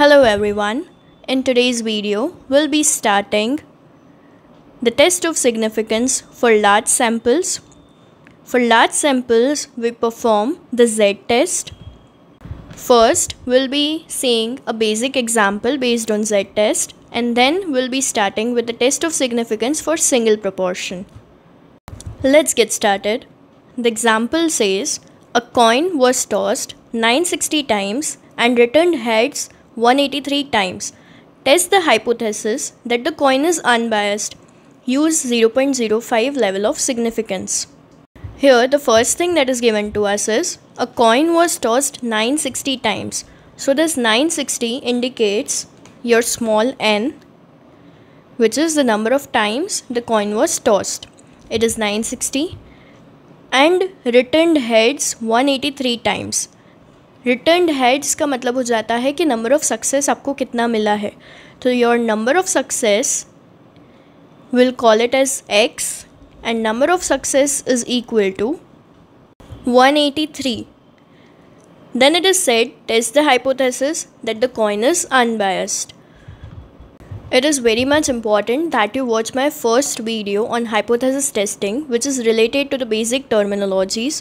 Hello everyone. In today's video, we'll be starting the test of significance for large samples. For large samples, we perform the z-test. First, we'll be seeing a basic example based on z-test and then we'll be starting with the test of significance for single proportion. Let's get started. The example says, a coin was tossed 960 times and returned heads 183 times. Test the hypothesis that the coin is unbiased. Use 0.05 level of significance. Here the first thing that is given to us is a coin was tossed 960 times. So this 960 indicates your small n which is the number of times the coin was tossed. It is 960 and returned heads 183 times. Return heads का मतलब हो जाता है कि number of success आपको कितना मिला है तो your number of success will call it as X and number of success is equal to 183. Then it is said test the hypothesis that the coin is unbiased. It is very much important that you watch my first video on hypothesis testing which is related to the basic terminologies.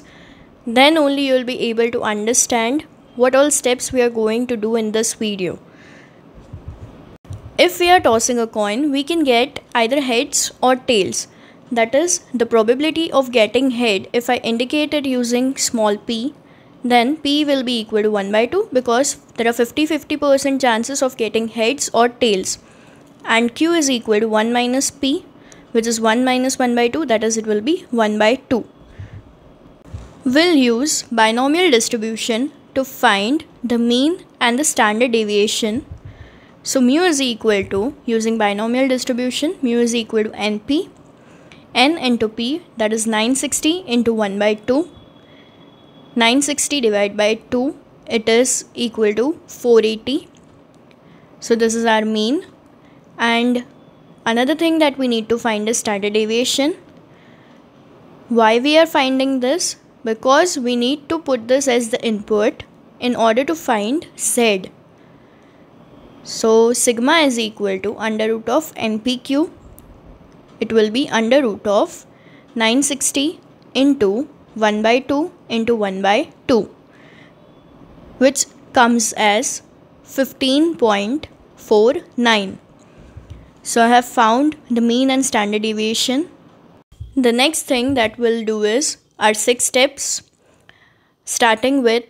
Then only you will be able to understand what all steps we are going to do in this video. If we are tossing a coin, we can get either heads or tails. That is, the probability of getting head if I indicate it using small p, then p will be equal to 1 by 2 because there are 50-50% chances of getting heads or tails. And q is equal to 1 minus p which is 1 minus 1 by 2 that is it will be 1 by 2. We'll use binomial distribution to find the mean and the standard deviation. So mu is equal to, using binomial distribution, mu is equal to np, n into p that is 960 into 1 by 2. 960 divided by 2 it is equal to 480. So this is our mean and another thing that we need to find is standard deviation. Why we are finding this? because we need to put this as the input in order to find Z. So sigma is equal to under root of NPQ. It will be under root of 960 into 1 by 2 into 1 by 2 which comes as 15.49. So I have found the mean and standard deviation. The next thing that we'll do is are six steps, starting with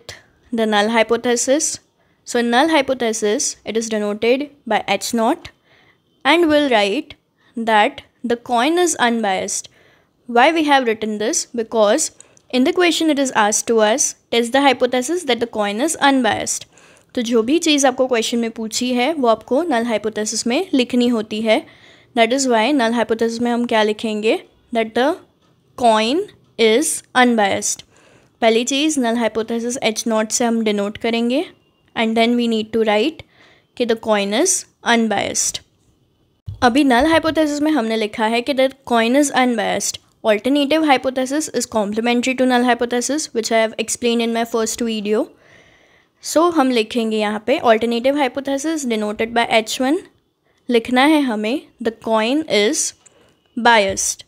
the null hypothesis. So in null hypothesis, it is denoted by H naught and we'll write that the coin is unbiased. Why we have written this? Because in the question it is asked to us, test the hypothesis that the coin is unbiased. तो जो भी चीज़ आपको question में पूछी है वो आपको नल hypothesis में लिखनी होती है that is Y null hypothesis में हम क्या लिखेंगे that the coin is unbiased पहली चीज़ नल हाइपोथेसिस एच नॉट से हम डिनोट करेंगे and then we need to write कि द कॉइन इज़ अनबायस्ड अभी नल हाइपोथेसिस में हमने लिखा है कि the coin is unbiased alternative hypothesis is complementary to null hypothesis which I have explain in my first video so हम लिखेंगे यहाँ पे alternative hypothesis denoted by H one लिखना है हमें the coin is biased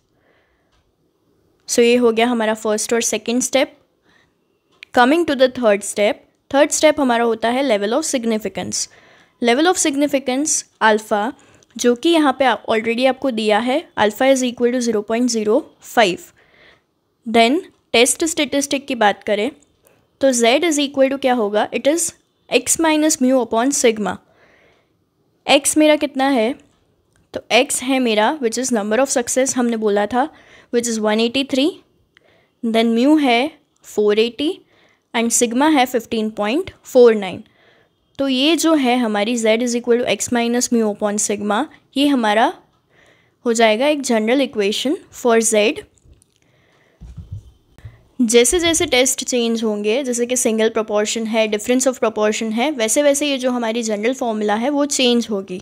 so ये हो गया हमारा फर्स्ट और second step coming to the third step third step हमारा होता है level of significance level of significance alpha जो कि यहाँ पे ऑलरेडी आप, आपको दिया है alpha is equal to zero point zero five then test statistic की बात करें तो z इज़ इक्वल टू क्या होगा it is x minus mu upon sigma x मेरा कितना है तो x है मेरा which is number of success हमने बोला था which is one eighty three then mu है फोर एटी एंड सिग्मा है फिफ्टीन पॉइंट फोर नाइन तो ये जो है हमारी z is equal to X minus mu upon sigma ये हमारा हो जाएगा एक जनरल इक्वेशन फॉर z जैसे जैसे टेस्ट चेंज होंगे जैसे कि सिंगल प्रोपोर्शन है डिफरेंस ऑफ प्रोपोर्शन है वैसे वैसे ये जो हमारी जनरल फॉर्मूला है वो चेंज होगी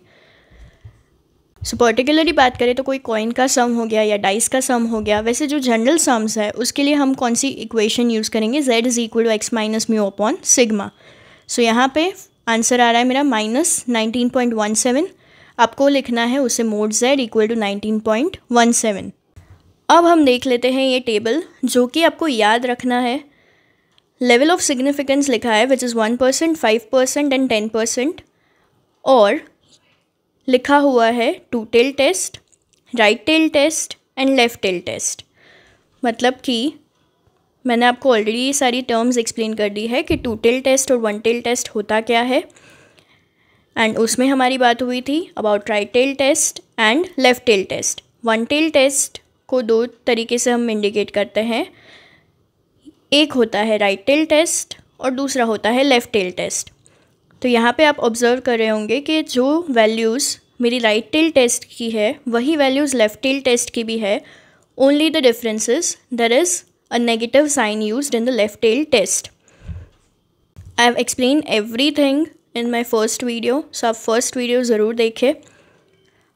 सो so, पर्टिकुलरली बात करें तो कोई कॉइन का सम हो गया या डाइस का सम हो गया वैसे जो जनरल सम्स है उसके लिए हम कौन सी इक्वेशन यूज़ करेंगे Z is equal to X minus mu upon sigma so यहाँ पे आंसर आ रहा है मेरा minus nineteen point one seven आपको लिखना है उसे mod Z equal to nineteen point one seven अब हम देख लेते हैं ये टेबल जो कि आपको याद रखना है लेवल ऑफ सिग्निफिकेंस लिखा है which is one percent five percent and ten percent और लिखा हुआ है two tail test right tail test and left tail test मतलब कि मैंने आपको ऑलरेडी ये सारी टर्म्स एक्सप्लेन कर दी है कि टू टेल टेस्ट और वन टेल टेस्ट होता क्या है एंड उसमें हमारी बात हुई थी about right tail test and left tail test one tail test को दो तरीके से हम इंडिकेट करते हैं एक होता है राइट टेल टेस्ट और दूसरा होता है लेफ़्ट टेल टेस्ट तो यहाँ पे आप ऑब्ज़र्व कर रहे होंगे कि जो वैल्यूज़ मेरी राइट टेल टेस्ट की है वही वैल्यूज़ लेफ़्ट टेल टेस्ट की भी है only the difference there is a negative sign use in the left tail test I have explain everything in my first video so आप first video ज़रूर देखें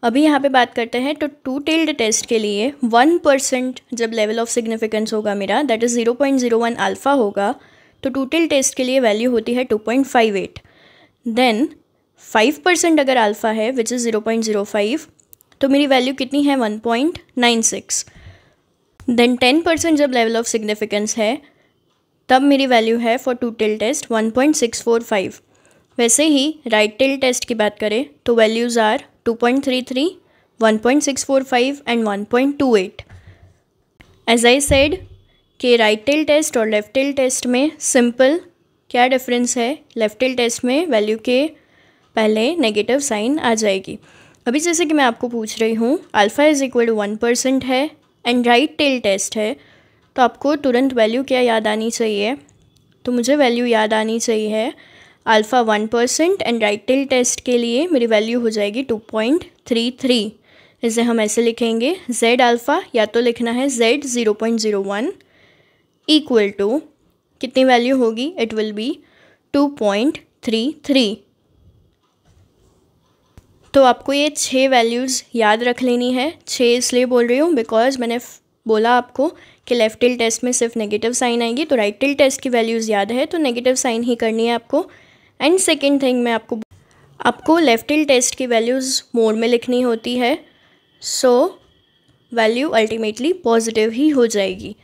अभी यहाँ पे बात करते हैं तो टू टेल्ड टेस्ट के लिए वन परसेंट जब लेवल ऑफ सिग्निफिकेंस होगा मेरा that is zero point zero one alpha होगा तो टू टेल्ड टेस्ट के लिए वैल्यू होती है two point five eight then five percent अगर अल्फ़ा है which is zero point zero five तो मेरी वैल्यू कितनी है one point nine six then ten percent जब लेवल ऑफ सिग्निफिकेंस है तब मेरी वैल्यू है for two tail test one point six four five वैसे ही राइट टिल टेस्ट की बात करें तो values are two point three three one point six four five and one point two eight as I said कि right tail test और left tail test में simple क्या डिफरेंस है लेफ्टल टेस्ट में वैल्यू के पहले नेगेटिव साइन आ जाएगी अभी जैसे कि मैं आपको पूछ रही हूँ alpha is equal to one percent है एंड राइट टेल टेस्ट है तो आपको तुरंत वैल्यू क्या याद आनी चाहिए तो मुझे वैल्यू याद आनी चाहिए है alpha one percent and right tail test के लिए मेरी वैल्यू हो जाएगी टू पॉइंट थ्री थ्री इसे हम ऐसे लिखेंगे जेड अल्फ़ा या तो लिखना है Z zero point zero one equal to कितनी वैल्यू होगी it will be two point three three तो आपको ये छः वैल्यूज़ याद रख लेनी है छः इसलिए बोल रही हूँ बिकॉज मैंने बोला आपको कि लेफ्ट टिल टेस्ट में सिर्फ नेगेटिव साइन आएगी तो राइट टिल टेस्ट की वैल्यूज़ याद है तो नेगेटिव साइन ही करनी है आपको एंड सेकेंड थिंग मैं आपको आपको लेफ्ट टिल टेस्ट की वैल्यूज़ मोड में लिखनी होती है सो वैल्यू अल्टीमेटली पॉजिटिव ही हो जाएगी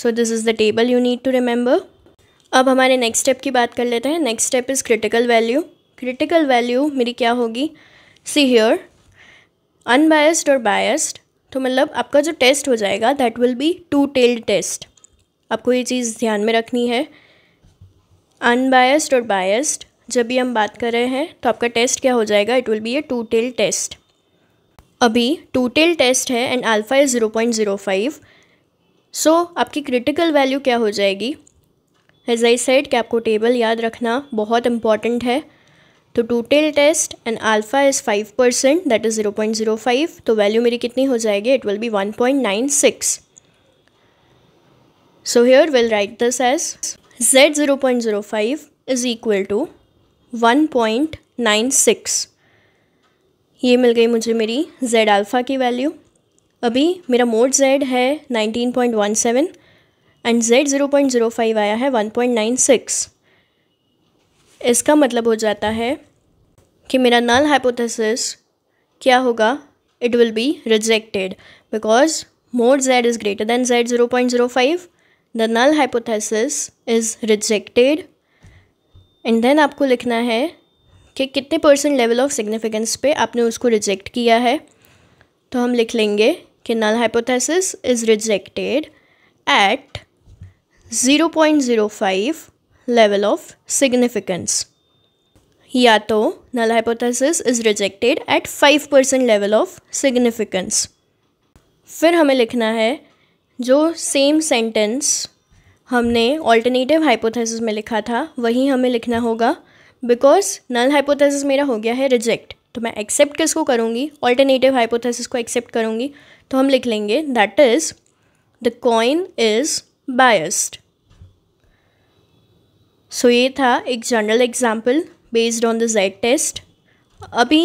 so this is the table you need to remember अब हमारे नेक्स्ट स्टेप की बात कर लेते हैं next step is critical value critical value मेरी क्या होगी सी हियर अनबायस्ड और बायस्ड तो मतलब आपका जो टेस्ट हो जाएगा that will be two tailed test आपको ये चीज़ ध्यान में रखनी है अनबायस्ड और बायस्ड जब भी हम बात कर रहे हैं तो आपका टेस्ट क्या हो जाएगा it will be a two tail test अभी टू टेल टेस्ट है and alpha is zero point zero five so so, आपकी क्रिटिकल वैल्यू क्या हो जाएगी एज आई सेट कि आपको टेबल याद रखना बहुत इम्पॉर्टेंट है तो total test and alpha is five percent that is zero point zero five तो वैल्यू मेरी कितनी हो जाएगी it will be one point nine six so here will write this as Z zero point zero five is equal to one point nine six ये मिल गई मुझे मेरी जेड आल्फ़ा की वैल्यू अभी मेरा मोड जेड है 19.17 एंड जेड 0.05 आया है 1.96 इसका मतलब हो जाता है कि मेरा नल हाइपोथेसिस क्या होगा it will be rejected because mod Z is greater than Z 0.05 the null hypothesis is rejected and then आपको लिखना है कि कितने परसेंट लेवल ऑफ सिग्निफिकेंस पे आपने उसको रिजेक्ट किया है तो हम लिख लेंगे कि null hypothesis is rejected at 0.05 level of significance या तो null hypothesis is rejected at 5 percent level of significance फिर हमें लिखना है जो सेम सेंटेंस हमने ऑल्टरनेटिव हाइपोथेसिस में लिखा था वही हमें लिखना होगा बिकॉज नल हाइपोथेसिस मेरा हो गया है रिजेक्ट तो मैं एक्सेप्ट किसको करूँगी ऑल्टरनेटिव हाइपोथेसिस को एक्सेप्ट करूँगी तो हम लिख लेंगे that is the coin is biased so ये था एक general example based on the Z test अभी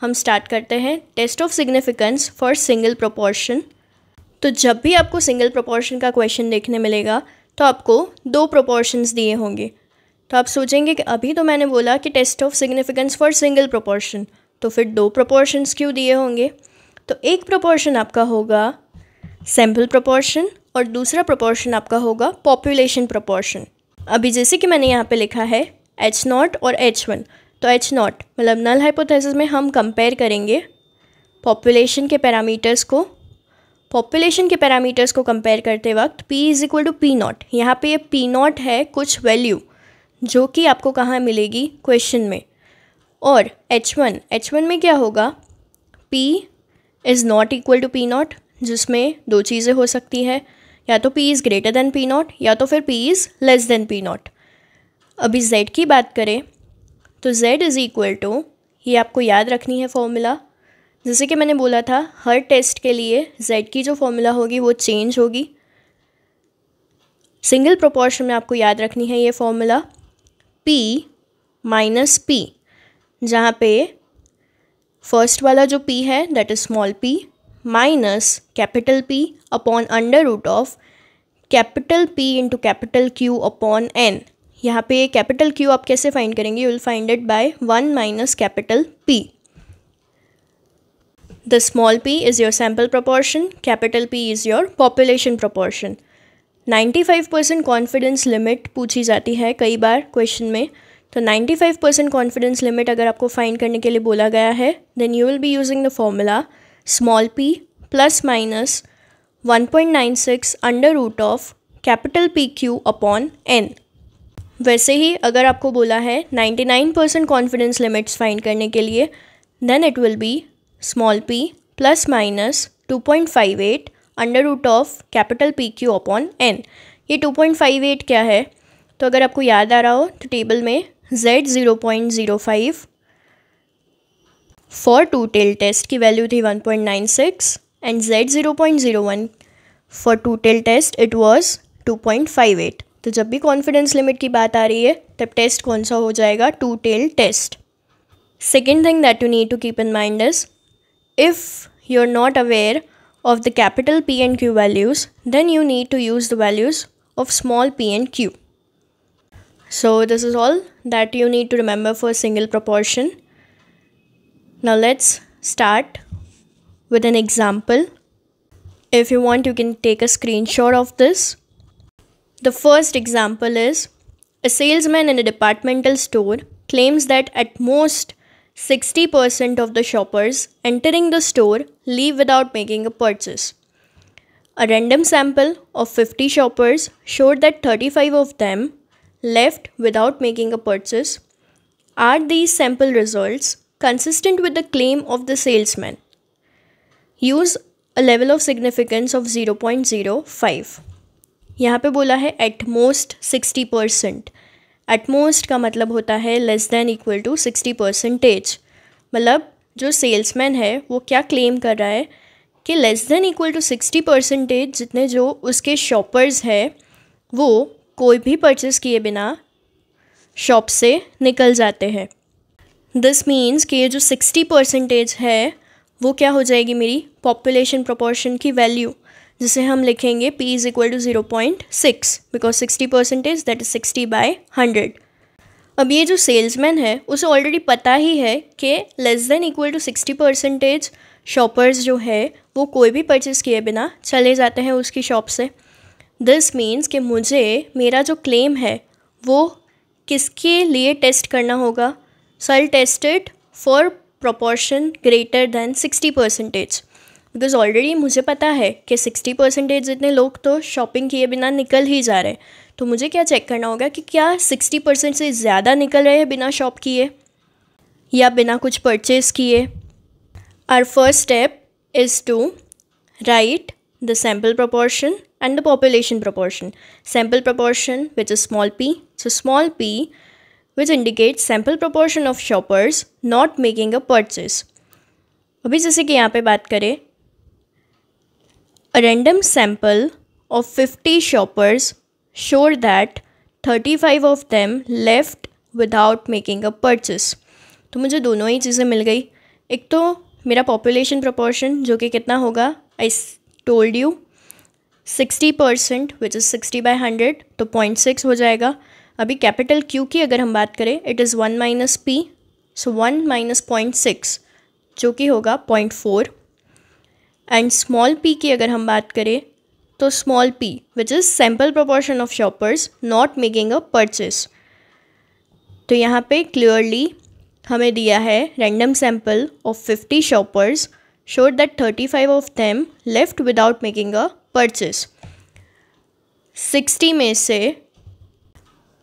हम स्टार्ट करते हैं test of significance for single proportion तो जब भी आपको सिंगल प्रोपोर्शन का क्वेश्चन देखने मिलेगा तो आपको दो प्रोपोर्शंस दिए होंगे तो आप सोचेंगे कि अभी तो मैंने बोला कि test of significance for single proportion तो फिर दो प्रोपोर्शंस क्यों दिए होंगे तो एक प्रोपोर्शन आपका होगा सैम्पल प्रोपोर्शन और दूसरा प्रोपोर्शन आपका होगा पॉपुलेशन प्रोपोर्शन अभी जैसे कि मैंने यहाँ पे लिखा है एच नॉट और एच वन तो एच नॉट मतलब नल हाइपोथेसिस में हम कंपेयर करेंगे पॉपुलेशन के पैरामीटर्स को पॉपुलेशन के पैरामीटर्स को कंपेयर करते वक्त P is equal to P naught यहाँ पे ये पी नॉट है कुछ वैल्यू जो कि आपको कहाँ मिलेगी क्वेश्चन में और एच वन एच वन में क्या होगा P is not equal to P naught जिसमें दो चीज़ें हो सकती हैं या तो P is greater than P naught या तो फिर P is less than P naught अभी Z की बात करें तो Z इज़ इक्वल टू ये आपको याद रखनी है फॉर्मूला जैसे कि मैंने बोला था हर टेस्ट के लिए Z की जो फॉर्मूला होगी वो चेंज होगी सिंगल प्रोपोर्शन में आपको याद रखनी है ये फॉर्मूला P माइनस पी जहाँ पे फर्स्ट वाला जो पी है that is small P minus capital P upon under root of capital P into capital Q upon N यहाँ पे कैपिटल क्यू आप कैसे फाइंड करेंगे you will find it by one minus capital P P is your sample your capital P is your population your ninety five 95% confidence limit पूछी जाती है कई बार question में तो 95 परसेंट कॉन्फिडेंस लिमिट अगर आपको फाइंड करने के लिए बोला गया है then you will be using the formula small P plus minus 1.96 under root of capital P Q upon N वैसे ही अगर आपको बोला है 99 परसेंट कॉन्फिडेंस लिमिट्स फाइंड करने के लिए then it will be small P plus minus 2.58 under root of capital P Q upon N ये 2.58 क्या है तो अगर आपको याद आ रहा हो तो टेबल में Z zero point zero five for two tail test की वैल्यू थी one point nine six and Z zero point zero one for two tail test it was two point five eight तो जब भी confidence limit की बात आ रही है तब टेस्ट कौन सा हो जाएगा two tail test second thing that you need to keep in mind is you are not aware of the capital P and Q values then you need to use the values of small P and Q So this is all that you need to remember for a single proportion. Now let's start with an example. If you want, you can take a screenshot of this. The first example is a salesman in a departmental store claims that at most 60% of the shoppers entering the store leave without making a purchase. A random sample of 50 shoppers showed that 35 of them left without making a purchase? Are these sample results consistent with the claim of the salesman? Use a level of significance of 0.05. यहाँ पे बोला है at most 60%. Percent at most का मतलब होता है less than equal to sixty percentage मतलब जो सेल्समैन है वो क्या क्लेम कर रहा है कि less than equal to sixty percentage जितने जो उसके शॉपर्स हैं वो कोई भी परचेज़ किए बिना शॉप से निकल जाते हैं दिस मीन्स कि ये जो सिक्सटी परसेंटेज है वो क्या हो जाएगी मेरी पॉपुलेशन प्रोपोर्शन की वैल्यू जिसे हम लिखेंगे P is equal to zero point six because sixty percentage that is sixty by hundred अब ये जो सेल्समैन है उसे ऑलरेडी पता ही है कि less than equal to sixty percentage shoppers जो है वो कोई भी परचेज़ किए बिना चले जाते हैं उसकी शॉप से दिस मीन्स कि मुझे मेरा जो क्लेम है वो किसके लिए टेस्ट करना होगा so I test it for proportion greater than sixty percentage because already मुझे पता है कि सिक्सटी परसेंटेज जितने लोग तो शॉपिंग किए बिना निकल ही जा रहे हैं तो मुझे क्या चेक करना होगा कि क्या सिक्सटी परसेंट से ज़्यादा निकल रहे हैं बिना शॉप किए या बिना कुछ परचेज़ किए our first step is to write the sample proportion and the population proportion. Sample proportion, which is small p. So small p, which indicates sample proportion of shoppers not making a purchase. अभी जैसे कि यहाँ पे बात करें A random sample of 50 shoppers showed that 35 of them left without making a purchase. तो मुझे दोनों ही चीज़ें मिल गई एक तो मेरा पॉपुलेशन प्रपोर्शन जो कि कितना होगा I told you sixty percent which is sixty by hundred तो पॉइंट सिक्स हो जाएगा अभी कैपिटल क्यू की अगर हम बात करें it is one minus P so one minus point six जो कि होगा point four and small P की अगर हम बात करें तो small P which is sample proportion of shoppers not making a purchase तो यहाँ पे क्लियरली हमें दिया है random sample of fifty shoppers that thirty five of them left without making a purchase sixty में से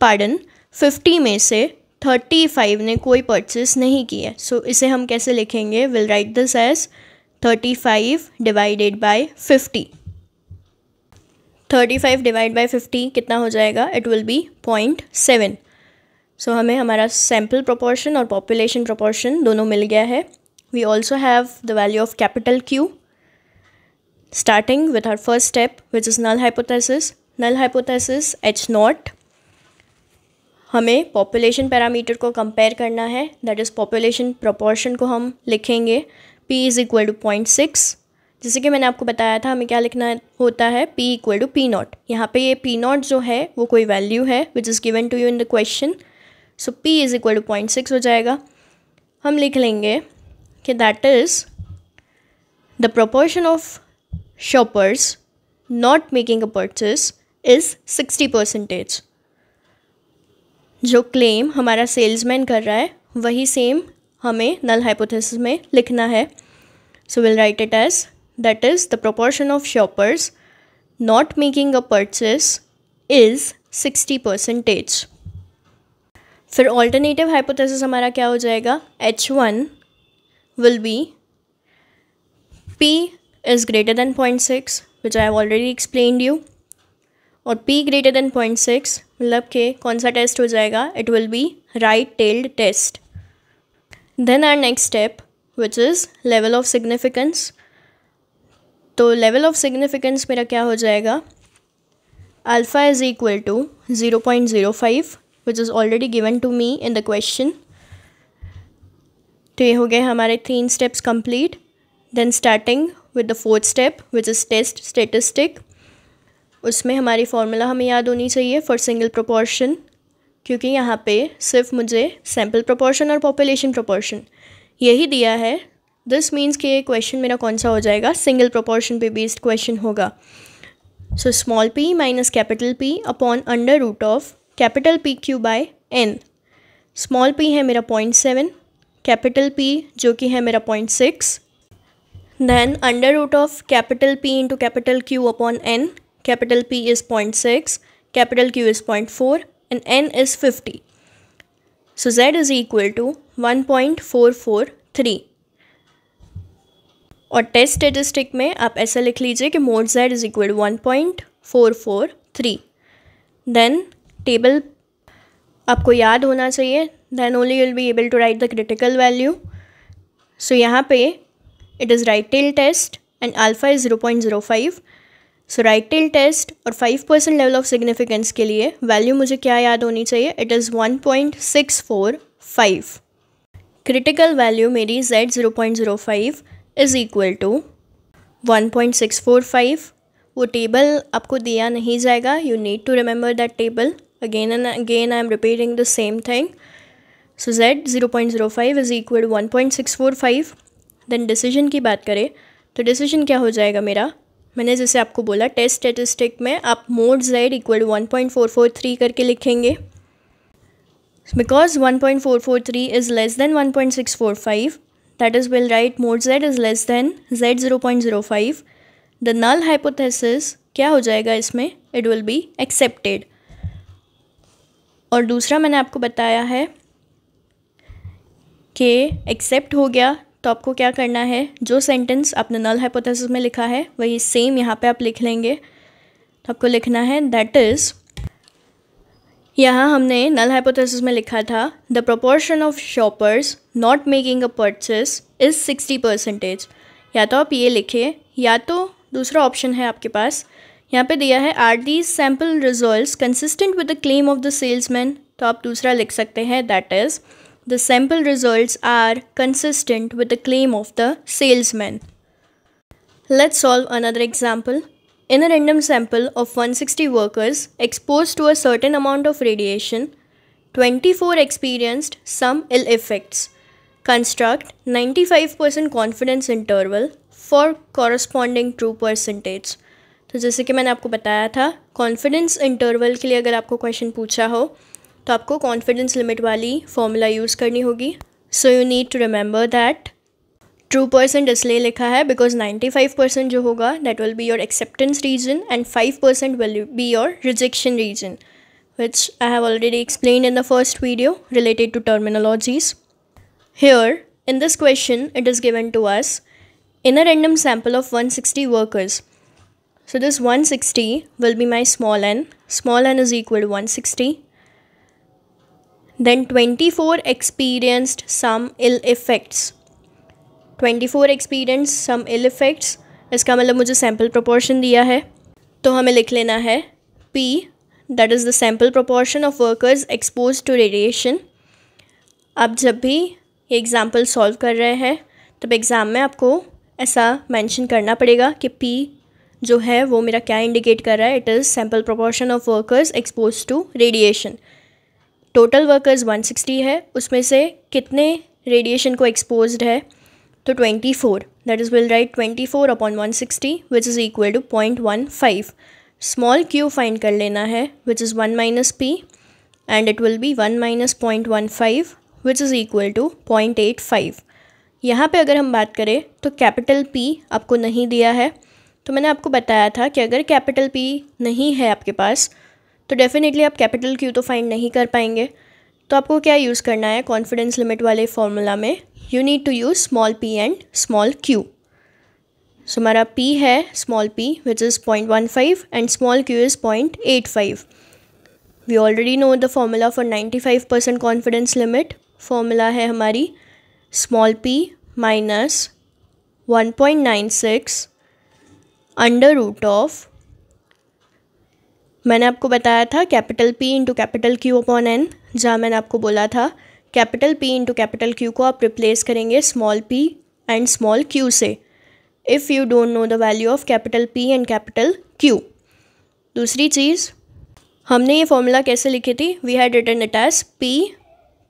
पार्डन फिफ्टी में से थर्टी फाइव ने कोई परचेस नहीं किया सो so, इसे हम कैसे लिखेंगे will write this as thirty five divided by fifty thirty five divide by fifty कितना हो जाएगा it will be point seven so हमें हमारा सैम्पल प्रोपोर्शन और पॉपुलेशन प्रोपोर्शन दोनों मिल गया है we also have the value of capital Q starting with our first step which is null hypothesis null hypothesis h naught हमें population parameter को compare करना है दैट इज़ पॉपुलेशन प्रोपोर्शन को हम लिखेंगे p is equal to point six जैसे कि मैंने आपको बताया था हमें क्या लिखना होता है p equal to P naught यहाँ पे ये पी नॉट जो है वो कोई वैल्यू है which is given to you in the question so p is equal to point six हो जाएगा हम लिख लेंगे कि that is the proportion of shoppers not making a purchase is 60 percentage जो क्लेम हमारा सेल्समैन कर रहा है वही सेम हमें नल हाइपोथेसिस में लिखना है so will write it as that is the proportion of shoppers not making a purchase is sixty percentage फिर ऑल्टरनेटिव हाइपोथेसिस हमारा क्या हो जाएगा H one will be P is greater than 0.6 which I have already explained you और P greater than 0.6 मतलब के कौन सा टेस्ट हो जाएगा it will be right tailed test then our next step which is level of significance तो level of significance मेरा क्या हो जाएगा alpha is equal to 0.05 which is already given to me in the question तो ये हो गए हमारे तीन steps complete then starting with the fourth step which is test statistic उसमें हमारी फार्मूला हमें याद होनी चाहिए फॉर सिंगल प्रोपोर्शन क्योंकि यहाँ पे सिर्फ मुझे सैम्पल प्रोपोर्शन और पॉपुलेशन प्रोपोर्शन यही दिया है दिस मीन्स कि ये क्वेश्चन मेरा कौन सा हो जाएगा सिंगल प्रोपोर्शन पे बेस्ड क्वेश्चन होगा so small P minus capital P upon under root of capital P Q by N small P है मेरा पॉइंट सेवन कैपिटल पी जो कि है मेरा point six Then under root of capital P into capital Q upon N, capital P is 0.6, capital Q is 0.4 and N is 50. So Z is equal to 1.443 और test statistic में आप ऐसा लिख लीजिए कि mod Z is equal one point four four three then table आपको याद होना चाहिए then only will be able to write the critical value so यहाँ पे it is right tail test and alpha is 0.05 so right tail test और five percent level of significance के लिए value मुझे क्या याद होनी चाहिए it is one point six four five critical value मेरी Z zero point zero five is equal to one point six four five वो टेबल आपको दिया नहीं जाएगा you need to remember that table again and again I am repeating the same thing so Z zero point zero five is equal one point six four five then decision की बात करें तो decision क्या हो जाएगा मेरा मैंने जैसे आपको बोला टेस्ट स्टेटिस्टिक में आप mod Z equal one point four four three करके लिखेंगे because one point four four three is less than one point six four five right mod Z is less than Z zero point zero five the null hypothesis क्या हो जाएगा इसमें it will be accepted और दूसरा मैंने आपको बताया है कि एक्सेप्ट हो गया तो आपको क्या करना है जो सेंटेंस आपने नल हाइपोथेसिस में लिखा है वही सेम यहाँ पे आप लिख लेंगे तो आपको लिखना है दैट इज़ यहाँ हमने नल हाइपोथेसिस में लिखा था the proportion of shoppers not making a purchase is sixty percentage या तो आप ये लिखे या तो दूसरा ऑप्शन है आपके पास यहाँ पे दिया है are the sample result consistent with the claim of the salesman तो आप दूसरा लिख सकते हैं that is the sample results are consistent with the claim of the salesman. Let's solve another example. In a random sample of 160 workers exposed to a certain amount of radiation, 24 experienced some ill effects. Construct 95% confidence interval for corresponding true percentage. So, जैसे कि मैंने आपको बताया था confidence interval के लिए अगर तो आपको कॉन्फिडेंस लिमिट वाली फॉर्मूला यूज़ करनी होगी so you need to remember that true percent इसलिए लिखा है बिकॉज नाइन्टी फाइव परसेंट जो होगा that will be your acceptance region and five percent will be your rejection region which I have already explain in the first video related to terminologies here in this question it is given to us sample of one sixty workers so this one sixty will be my small N small N is equal to one sixty Then 24 experienced some ill effects. 24 experienced some ill effects. इसका मतलब मुझे sample proportion दिया है तो हमें लिख लेना है P that is the sample proportion of workers expose to radiation आप जब भी ये एग्ज़ाम्पल सॉल्व कर रहे हैं तब एग्ज़ाम में आपको ऐसा mention करना पड़ेगा कि P जो है वो मेरा क्या इंडिकेट कर रहा है it is sample proportion of workers expose to radiation total workers 160 है उसमें से कितने रेडिएशन को एक्सपोज है तो 24 four that is will write 24 four upon one sixty which is equal to point one five small Q find कर लेना है which is one minus P and it will be one minus point one five which is equal to point eight five यहाँ पर अगर हम बात करें तो कैपिटल पी आपको नहीं दिया है तो मैंने आपको बताया था कि अगर कैपिटल पी नहीं है आपके पास तो डेफ़िनेटली आप कैपिटल क्यू तो फाइंड नहीं कर पाएंगे तो आपको क्या यूज़ करना है कॉन्फिडेंस लिमिट वाले फॉर्मूला में you need to use small P and small Q so हमारा पी है small P which is point one five and small Q is point eight five we already know the formula for ninety five percent confidence limit formula है हमारी small P minus one point nine six under root of मैंने आपको बताया था capital P into capital Q upon N जहाँ मैंने आपको बोला था capital P into capital Q को आप रिप्लेस करेंगे small P and small Q से if you don't know the value of capital P and capital Q दूसरी चीज़ हमने ये फॉर्मूला कैसे लिखी थी we had return it as P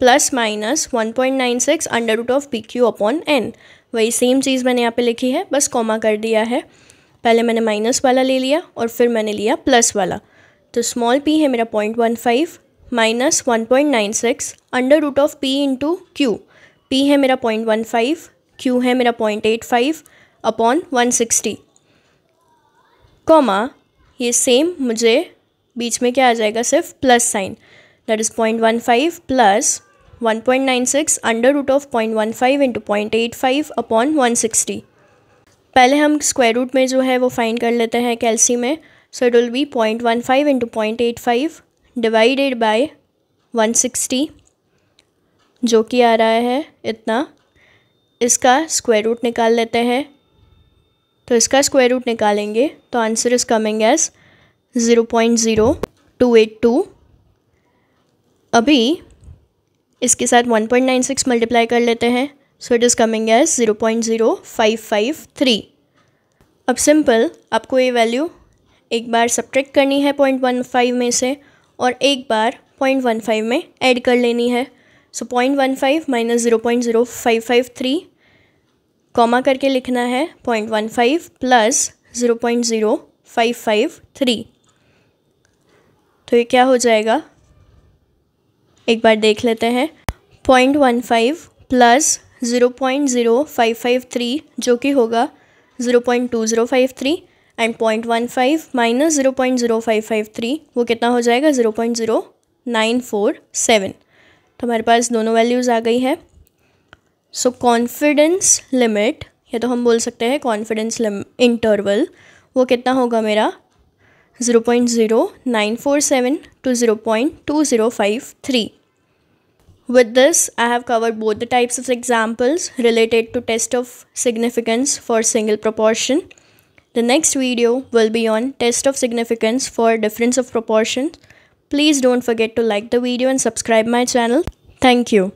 plus minus one point nine six under root of P Q upon N वही same चीज़ मैंने यहाँ पे लिखी है बस कॉमा कर दिया है पहले मैंने माइनस वाला ले लिया और फिर मैंने लिया प्लस वाला तो स्मॉल पी है मेरा point one five minus one point nine six under root of P into Q P है मेरा पॉइंट वन फाइव क्यू है मेरा point eight five upon one sixty comma ये सेम मुझे बीच में क्या आ जाएगा सिर्फ plus sign that is point one five plus one point nine six under root of point one five into point eight five upon one sixty पहले हम स्क्वायर रूट में जो है वो फाइंड कर लेते हैं कैलसी में So it will be 0.15 into 0.85 divided by 160 जो कि आ रहा है इतना इसका स्क्वायर रूट निकाल लेते हैं तो इसका स्क्वायर रूट निकालेंगे तो answer is coming as zero point zero two eight two अभी इसके साथ one point nine six multiply कर लेते हैं so it is coming as zero point zero five five three अब सिंपल आपको ये वैल्यू एक बार सब्ट्रैक्ट करनी है पॉइंट वन फाइव में से और एक बार पॉइंट वन फाइव में ऐड कर लेनी है so point one five minus zero point zero five five three comma करके लिखना है point one five plus zero point zero five five three तो ये क्या हो जाएगा एक बार देख लेते हैं point one five plus zero point zero five five three जो कि होगा zero point two zero five three and point one five minus zero point zero five five three वो कितना हो जाएगा zero point zero nine four seven तो हमारे पास दोनों वैल्यूज़ आ गई है सो कॉन्फिडेंस लिमिट या तो हम बोल सकते हैं कॉन्फिडेंस इंटरवल वो कितना होगा मेरा zero point zero nine four seven to zero point two zero five three With this, I have covered both the types of examples related to test of significance for single proportion The next video will be on test of significance for difference of proportion. Please don't forget to like the video and subscribe my channel. Thank you.